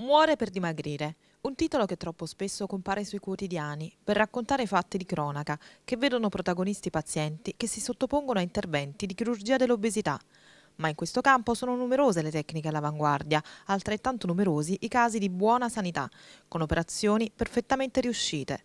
Muore per dimagrire, un titolo che troppo spesso compare sui quotidiani per raccontare fatti di cronaca che vedono protagonisti pazienti che si sottopongono a interventi di chirurgia dell'obesità. Ma in questo campo sono numerose le tecniche all'avanguardia, altrettanto numerosi i casi di buona sanità, con operazioni perfettamente riuscite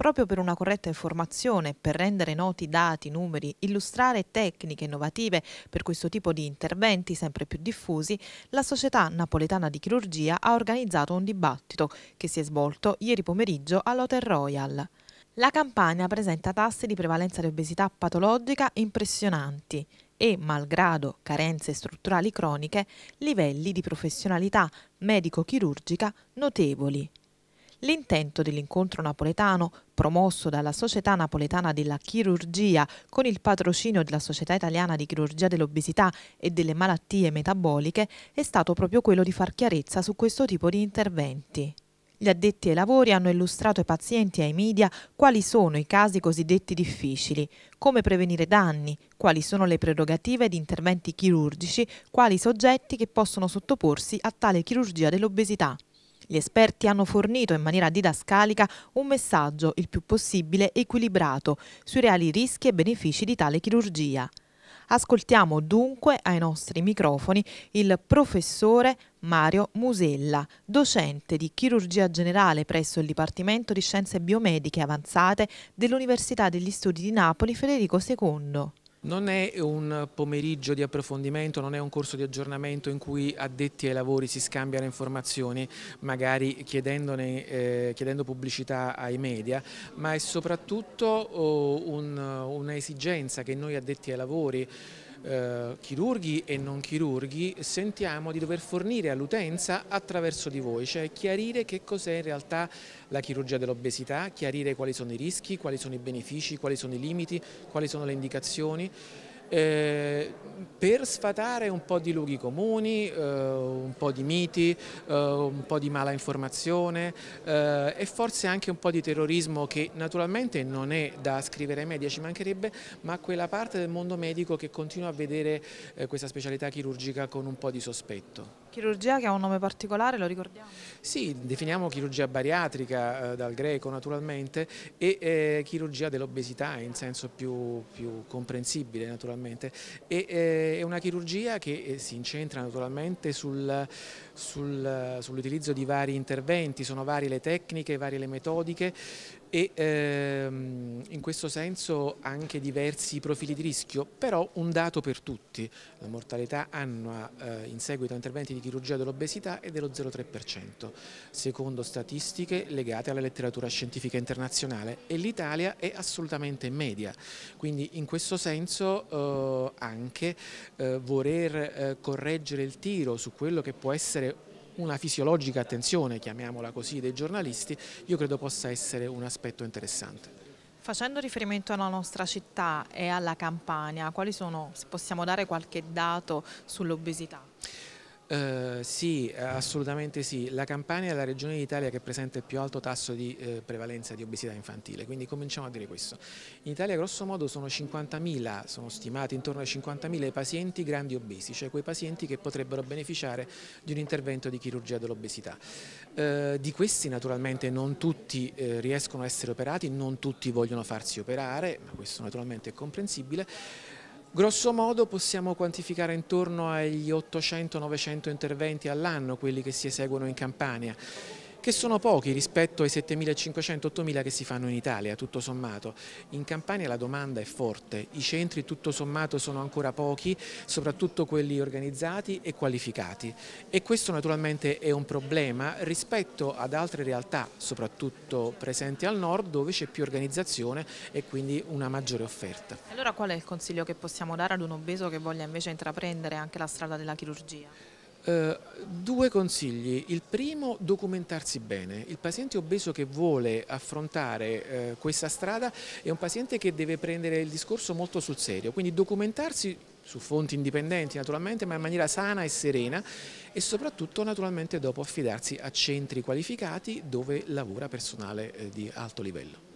proprio per una corretta informazione, per rendere noti dati, numeri, illustrare tecniche innovative per questo tipo di interventi sempre più diffusi, la Società Napoletana di Chirurgia ha organizzato un dibattito che si è svolto ieri pomeriggio all'Hotel Royal. La campagna presenta tassi di prevalenza di obesità patologica impressionanti e, malgrado carenze strutturali croniche, livelli di professionalità medico-chirurgica notevoli. L'intento dell'incontro napoletano, promosso dalla Società Napoletana della Chirurgia con il patrocinio della Società Italiana di Chirurgia dell'Obesità e delle Malattie Metaboliche, è stato proprio quello di far chiarezza su questo tipo di interventi. Gli addetti ai lavori hanno illustrato ai pazienti e ai media quali sono i casi cosiddetti difficili, come prevenire danni, quali sono le prerogative di interventi chirurgici, quali soggetti che possono sottoporsi a tale chirurgia dell'obesità. Gli esperti hanno fornito in maniera didascalica un messaggio il più possibile equilibrato sui reali rischi e benefici di tale chirurgia. Ascoltiamo dunque ai nostri microfoni il professore Mario Musella, docente di chirurgia generale presso il Dipartimento di Scienze Biomediche Avanzate dell'Università degli Studi di Napoli Federico II. Non è un pomeriggio di approfondimento, non è un corso di aggiornamento in cui addetti ai lavori si scambiano informazioni, magari eh, chiedendo pubblicità ai media, ma è soprattutto oh, un'esigenza un che noi addetti ai lavori eh, chirurghi e non chirurghi, sentiamo di dover fornire all'utenza attraverso di voi, cioè chiarire che cos'è in realtà la chirurgia dell'obesità, chiarire quali sono i rischi, quali sono i benefici, quali sono i limiti, quali sono le indicazioni. Eh, per sfatare un po' di luoghi comuni, eh, un po' di miti, eh, un po' di mala informazione eh, e forse anche un po' di terrorismo che naturalmente non è da scrivere ai media, ci mancherebbe, ma quella parte del mondo medico che continua a vedere eh, questa specialità chirurgica con un po' di sospetto. Chirurgia che ha un nome particolare, lo ricordiamo? Sì, definiamo chirurgia bariatrica dal greco naturalmente e chirurgia dell'obesità in senso più, più comprensibile naturalmente naturalmente. E, eh, è una chirurgia che eh, si incentra naturalmente sul sul, sull'utilizzo di vari interventi, sono varie le tecniche, varie le metodiche e ehm, in questo senso anche diversi profili di rischio, però un dato per tutti, la mortalità annua eh, in seguito a interventi di chirurgia dell'obesità è dello 0,3%, secondo statistiche legate alla letteratura scientifica internazionale e l'Italia è assolutamente media, quindi in questo senso eh, anche eh, voler eh, correggere il tiro su quello che può essere una fisiologica attenzione, chiamiamola così, dei giornalisti, io credo possa essere un aspetto interessante. Facendo riferimento alla nostra città e alla Campania, quali sono, se possiamo dare qualche dato sull'obesità? Eh, sì, assolutamente sì. La Campania è la regione d'Italia che presenta il più alto tasso di eh, prevalenza di obesità infantile, quindi cominciamo a dire questo. In Italia grosso modo sono 50.000, sono stimati intorno ai 50.000 i pazienti grandi obesi, cioè quei pazienti che potrebbero beneficiare di un intervento di chirurgia dell'obesità. Eh, di questi naturalmente non tutti eh, riescono a essere operati, non tutti vogliono farsi operare, ma questo naturalmente è comprensibile. Grosso modo possiamo quantificare intorno agli 800-900 interventi all'anno quelli che si eseguono in Campania che sono pochi rispetto ai 7.500-8.000 che si fanno in Italia, tutto sommato. In Campania la domanda è forte, i centri tutto sommato sono ancora pochi, soprattutto quelli organizzati e qualificati e questo naturalmente è un problema rispetto ad altre realtà, soprattutto presenti al nord, dove c'è più organizzazione e quindi una maggiore offerta. Allora qual è il consiglio che possiamo dare ad un obeso che voglia invece intraprendere anche la strada della chirurgia? Eh, due consigli. Il primo, documentarsi bene. Il paziente obeso che vuole affrontare eh, questa strada è un paziente che deve prendere il discorso molto sul serio, quindi documentarsi su fonti indipendenti naturalmente, ma in maniera sana e serena e soprattutto naturalmente dopo affidarsi a centri qualificati dove lavora personale eh, di alto livello.